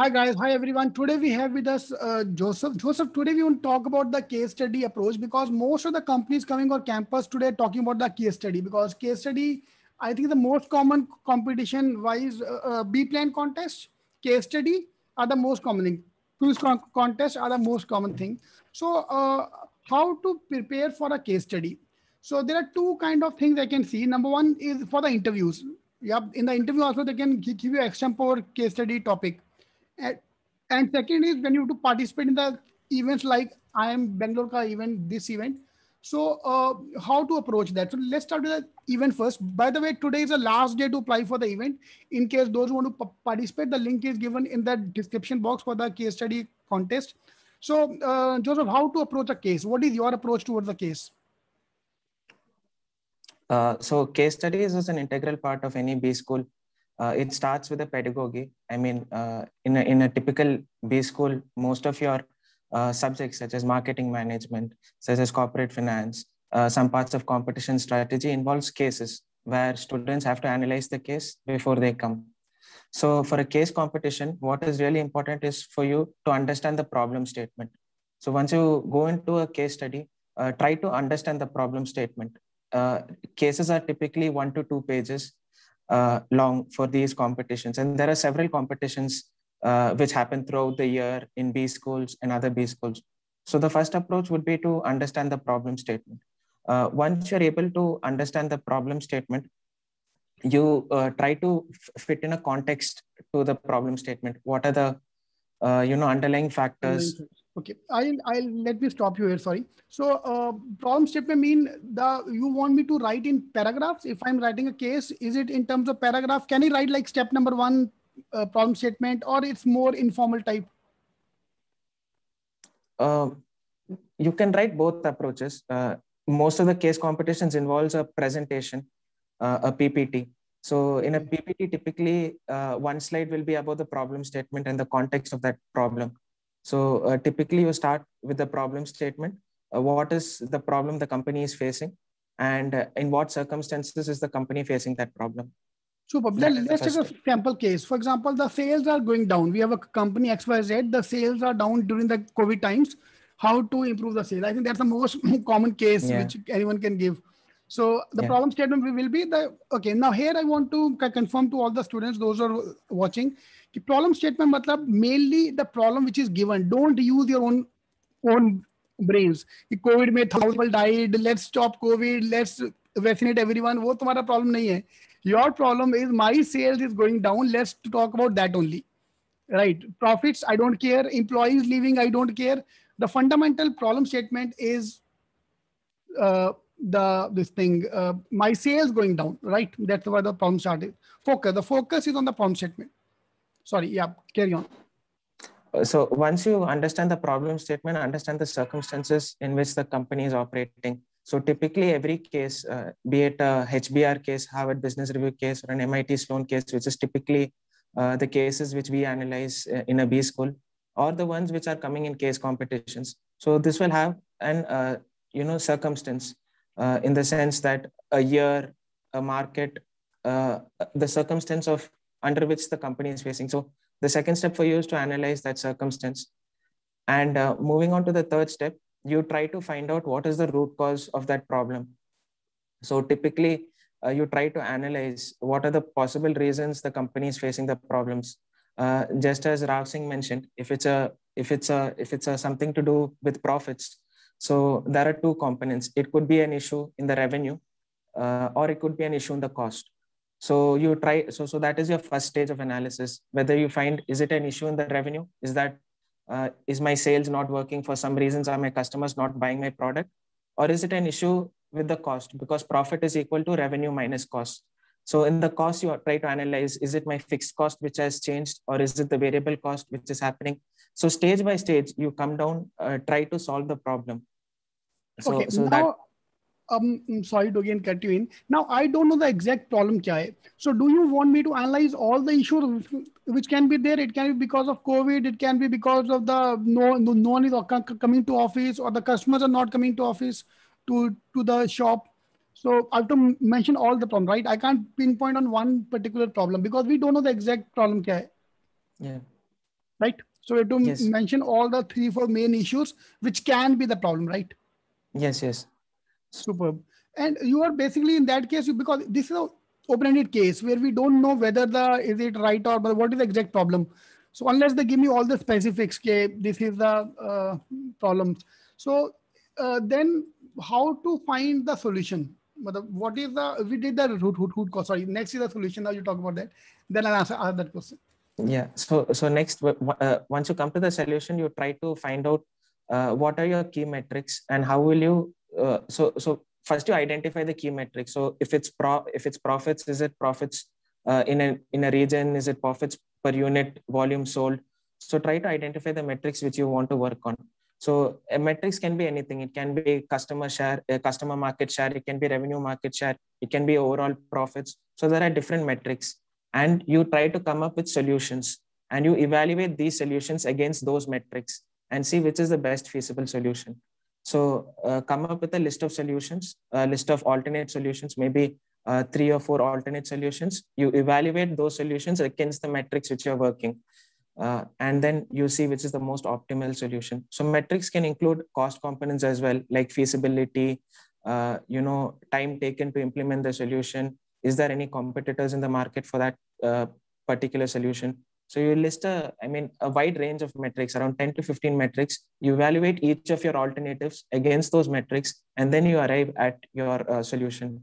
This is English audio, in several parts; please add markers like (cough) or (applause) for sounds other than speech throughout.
Hi guys, hi everyone. Today we have with us uh, Joseph. Joseph, today we want to talk about the case study approach because most of the companies coming on campus today talking about the case study because case study, I think the most common competition wise uh, uh, B plan contest, case study are the most common thing. Quiz con contest are the most common thing. So uh, how to prepare for a case study? So there are two kind of things I can see. Number one is for the interviews. Yep, in the interview also they can give you example case study topic and, second is when you have to participate in the events like I am Bangalore ka event, this event. So uh, how to approach that? So let's start with the event first. By the way, today is the last day to apply for the event. In case those who want to participate, the link is given in the description box for the case study contest. So uh, Joseph, how to approach a case? What is your approach towards the case? Uh, so case studies is an integral part of any B school uh, it starts with a pedagogy. I mean, uh, in, a, in a typical B school, most of your uh, subjects such as marketing management, such as corporate finance, uh, some parts of competition strategy involves cases where students have to analyze the case before they come. So for a case competition, what is really important is for you to understand the problem statement. So once you go into a case study, uh, try to understand the problem statement. Uh, cases are typically one to two pages uh, long for these competitions. And there are several competitions uh, which happen throughout the year in B schools and other B schools. So the first approach would be to understand the problem statement. Uh, once you're able to understand the problem statement, you uh, try to fit in a context to the problem statement. What are the uh, you know underlying factors Okay, I'll, I'll let me stop you here, sorry. So uh, problem statement mean the you want me to write in paragraphs? If I'm writing a case, is it in terms of paragraph? Can I write like step number one uh, problem statement or it's more informal type? Uh, you can write both approaches. Uh, most of the case competitions involves a presentation, uh, a PPT. So in a PPT, typically uh, one slide will be about the problem statement and the context of that problem. So uh, typically you start with the problem statement. Uh, what is the problem the company is facing? And uh, in what circumstances is the company facing that problem? Super. That let's take a sample case. For example, the sales are going down. We have a company XYZ, the sales are down during the COVID times. How to improve the sales? I think that's the most (laughs) common case yeah. which anyone can give. So the yeah. problem statement will be the okay. Now here I want to confirm to all the students, those are watching, The problem statement मतलब mainly the problem which is given. Don't use your own own brains. COVID में thousand people died. Let's stop COVID. Let's vaccinate everyone. वो problem Your problem is my sales is going down. Let's talk about that only. Right? Profits I don't care. Employees leaving I don't care. The fundamental problem statement is. Uh, the this thing uh, my sales going down right that's where the problem started focus the focus is on the problem statement sorry yeah carry on uh, so once you understand the problem statement understand the circumstances in which the company is operating so typically every case uh, be it a hbr case harvard business review case or an mit sloan case which is typically uh, the cases which we analyze uh, in a b school or the ones which are coming in case competitions so this will have an uh, you know circumstance uh, in the sense that a year, a market, uh, the circumstance of under which the company is facing. So the second step for you is to analyze that circumstance. And uh, moving on to the third step, you try to find out what is the root cause of that problem. So typically, uh, you try to analyze what are the possible reasons the company is facing the problems. Uh, just as Rao Singh mentioned, if it's a if it's a if it's a something to do with profits, so there are two components. It could be an issue in the revenue, uh, or it could be an issue in the cost. So you try. So so that is your first stage of analysis. Whether you find is it an issue in the revenue? Is that uh, is my sales not working for some reasons? Are my customers not buying my product? Or is it an issue with the cost? Because profit is equal to revenue minus cost. So in the cost, you try to analyze, is it my fixed cost which has changed or is it the variable cost which is happening? So stage by stage, you come down, uh, try to solve the problem. So, okay, so now, that. Um, I'm mm, sorry to again cut you in. Now, I don't know the exact problem, So, do you want me to analyze all the issues which can be there? It can be because of COVID, it can be because of the no, no, no one is coming to office or the customers are not coming to office to, to the shop. So I have to mention all the problem, right? I can't pinpoint on one particular problem because we don't know the exact problem. Kya hai. Yeah. Right. So we have to yes. mention all the three, four main issues which can be the problem, right? Yes, yes. Superb. And you are basically in that case, you, because this is a open-ended case where we don't know whether the is it right or but what is the exact problem. So unless they give me all the specifics, okay, this is the uh, problem. So uh, then how to find the solution? What is the, we did the root, root, root cause, sorry, next is the solution, now you talk about that. Then I'll answer, answer that question. Yeah, so so next, uh, once you come to the solution, you try to find out uh, what are your key metrics and how will you uh, so so first you identify the key metrics so if it's pro if it's profits is it profits uh, in a in a region is it profits per unit volume sold so try to identify the metrics which you want to work on so a metrics can be anything it can be customer share uh, customer market share it can be revenue market share it can be overall profits so there are different metrics and you try to come up with solutions and you evaluate these solutions against those metrics and see which is the best feasible solution. So uh, come up with a list of solutions, a list of alternate solutions, maybe uh, three or four alternate solutions. You evaluate those solutions against the metrics which you're working. Uh, and then you see which is the most optimal solution. So metrics can include cost components as well, like feasibility, uh, you know, time taken to implement the solution. Is there any competitors in the market for that uh, particular solution? So you list a, I mean, a wide range of metrics, around 10 to 15 metrics. You evaluate each of your alternatives against those metrics, and then you arrive at your uh, solution.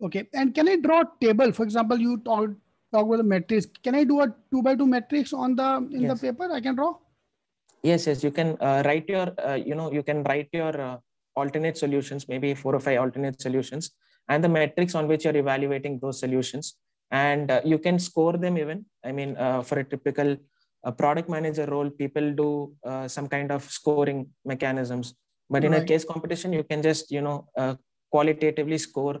Okay. And can I draw a table? For example, you talk, talk about the metrics. Can I do a two by two matrix on the in yes. the paper? I can draw. Yes, yes. You can uh, write your, uh, you know, you can write your uh, alternate solutions, maybe four or five alternate solutions, and the metrics on which you're evaluating those solutions and uh, you can score them even i mean uh, for a typical uh, product manager role people do uh, some kind of scoring mechanisms but right. in a case competition you can just you know uh, qualitatively score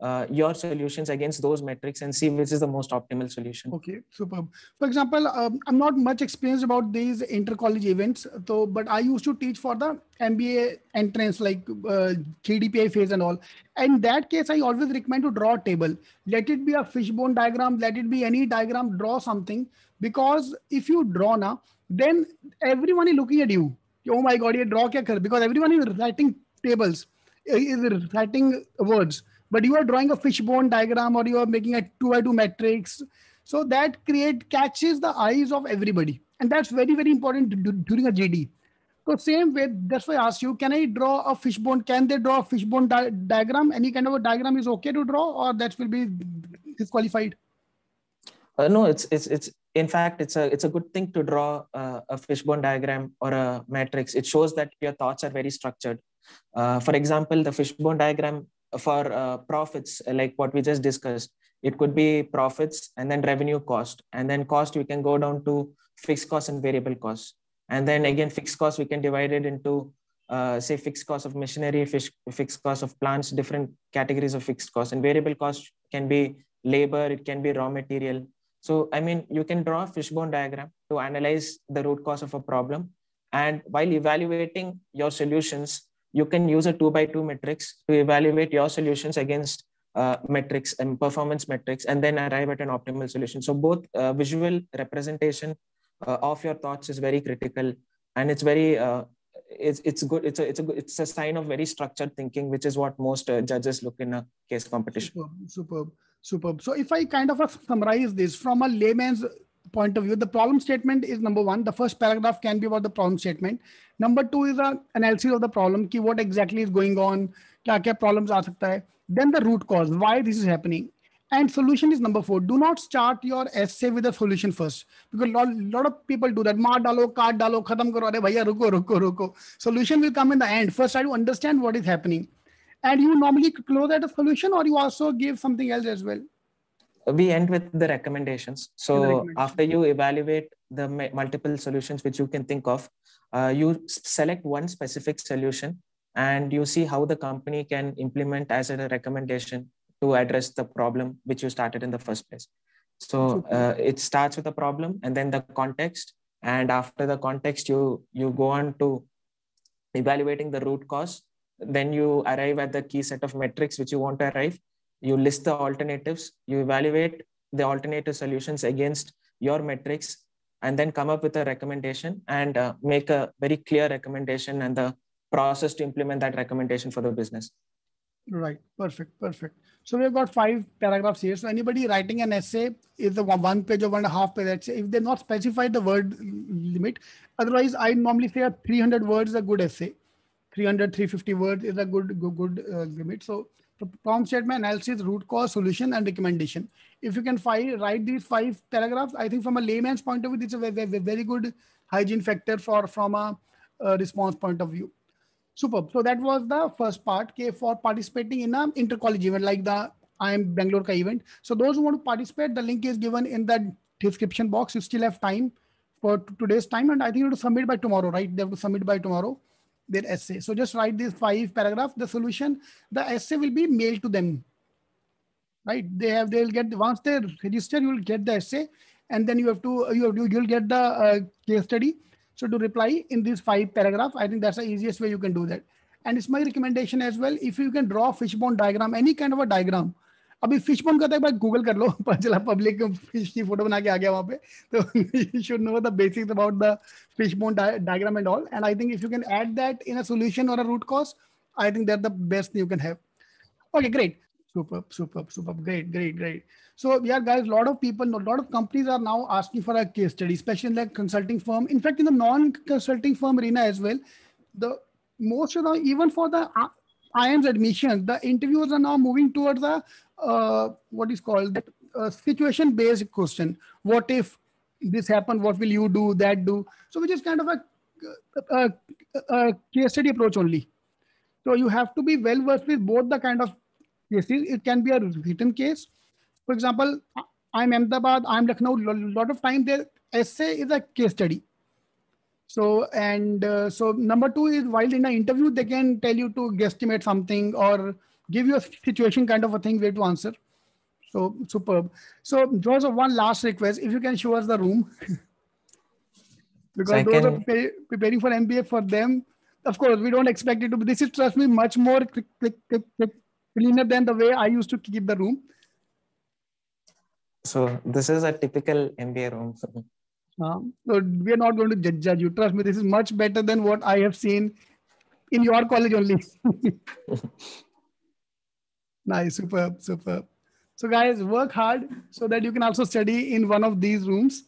uh, your solutions against those metrics and see which is the most optimal solution. Okay, superb. For example, um, I'm not much experienced about these inter-college events, though, but I used to teach for the MBA entrance like uh, KDPI phase and all. In that case, I always recommend to draw a table. Let it be a fishbone diagram, let it be any diagram, draw something. Because if you draw now, then everyone is looking at you. Oh my God, you draw kya kar? Because everyone is writing tables, is writing words but you are drawing a fishbone diagram or you are making a 2 by 2 matrix so that create catches the eyes of everybody and that's very very important during a jd so same way that's why i asked you can i draw a fishbone can they draw a fishbone di diagram any kind of a diagram is okay to draw or that will be disqualified uh, no it's it's it's in fact it's a it's a good thing to draw uh, a fishbone diagram or a matrix it shows that your thoughts are very structured uh, for example the fishbone diagram for uh, profits, uh, like what we just discussed. It could be profits and then revenue cost. And then cost, we can go down to fixed cost and variable cost. And then again, fixed cost, we can divide it into uh, say fixed cost of machinery, fish, fixed cost of plants, different categories of fixed cost. And variable cost can be labor, it can be raw material. So, I mean, you can draw a fishbone diagram to analyze the root cause of a problem. And while evaluating your solutions, you can use a two by two matrix to evaluate your solutions against uh, metrics and performance metrics, and then arrive at an optimal solution. So both uh, visual representation uh, of your thoughts is very critical, and it's very uh, it's it's good. It's a it's a it's a sign of very structured thinking, which is what most uh, judges look in a case competition. Superb, superb, superb. So if I kind of summarize this from a layman's point of view, the problem statement is number one. The first paragraph can be about the problem statement. Number two is an analysis of the problem, ki what exactly is going on, kya kya problems aa sakta hai. Then the root cause, why this is happening. And solution is number four. Do not start your essay with a solution first. Because a lot, lot of people do that. Maar dalo, kaat dalo, khatam karo, are bhaiya, ruko, ruko, ruko. Solution will come in the end. First, try to understand what is happening. And you normally close at a solution or you also give something else as well we end with the recommendations. So the after you evaluate the multiple solutions which you can think of, uh, you select one specific solution and you see how the company can implement as a recommendation to address the problem which you started in the first place. So uh, it starts with a problem and then the context. And after the context, you you go on to evaluating the root cause. Then you arrive at the key set of metrics which you want to arrive you list the alternatives, you evaluate the alternative solutions against your metrics, and then come up with a recommendation and uh, make a very clear recommendation and the process to implement that recommendation for the business. Right. Perfect. Perfect. So we've got five paragraphs here. So anybody writing an essay is the one page or one and a half page essay. If they not specify the word limit, otherwise I normally say 300 words is a good essay. 300, 350 words is a good, good, good uh, limit. So problem statement analysis root cause solution and recommendation if you can write these five paragraphs i think from a layman's point of view it's a very, very good hygiene factor for from a uh, response point of view superb so that was the first part okay, for participating in an intercollege event like the i am bangalore ka event so those who want to participate the link is given in the description box you still have time for today's time and i think you have to submit by tomorrow right they have to submit by tomorrow their essay. So just write this five paragraph, the solution, the essay will be mailed to them. Right? They have, they'll get, once they register, you'll get the essay and then you have to, you have you'll get the uh, case study. So to reply in these five paragraph, I think that's the easiest way you can do that. And it's my recommendation as well. If you can draw fishbone diagram, any kind of a diagram, अभी fish pond का तो एक बार Google कर लो पता चला public fish की photo बना के आ गया वहाँ पे तो you should know the basics about the fish pond diagram and all and I think if you can add that in a solution और a root cause I think that the best you can have okay great Superb, superb, superb. great great great so yeah guys a lot of people a lot of companies are now asking for a case study especially in the consulting firm in fact in the non-consulting firm arena as well the most of the even for the am admission, the interviewers are now moving towards the uh, what is called that uh, situation-based question. What if this happened? What will you do? That do? So which is kind of a, a, uh, a uh, case study approach only. So you have to be well versed with both the kind of cases. It can be a written case. For example, I'm Ahmedabad, I'm Lucknow. A lot of time there, essay is a case study. So and uh, so number two is while in an interview they can tell you to guesstimate something or give you a situation kind of a thing where to answer. So superb. So Joseph, one last request: if you can show us the room, (laughs) because so those can... are preparing for MBA for them. Of course, we don't expect it to. be. This is trust me much more click, click, cleaner than the way I used to keep the room. So this is a typical MBA room so we are not going to judge, judge you. Trust me, this is much better than what I have seen in your college only. (laughs) nice, superb, superb. So guys, work hard so that you can also study in one of these rooms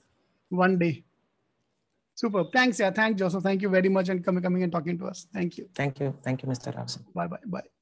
one day. Super. Thanks. Yeah. Thanks, Joseph. Thank you very much and coming, coming and talking to us. Thank you. Thank you. Thank you, Mr. Rawson. Bye bye. Bye.